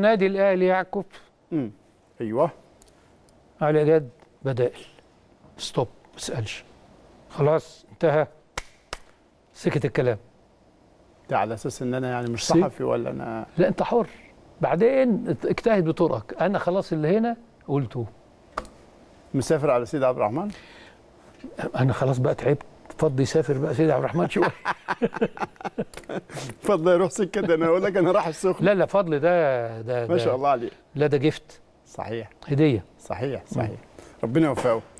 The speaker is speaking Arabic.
النادي الاهلي يعكف امم ايوه على جد بدائل ستوب ما تسالش خلاص انتهى سكت الكلام ده على اساس ان انا يعني مش صحفي ولا انا لا انت حر بعدين اجتهد بطرقك انا خلاص اللي هنا قلته مسافر على سيد عبد الرحمن انا خلاص بقى تعبت فضي يسافر بقى سيدي عبد الرحمن شويه فضل يروح سكه ده انا اقول لك انا راح السخن لا لا فضل ده ده ما شاء الله عليه لا ده جفت صحيح هديه صحيح صحيح ربنا يوفقه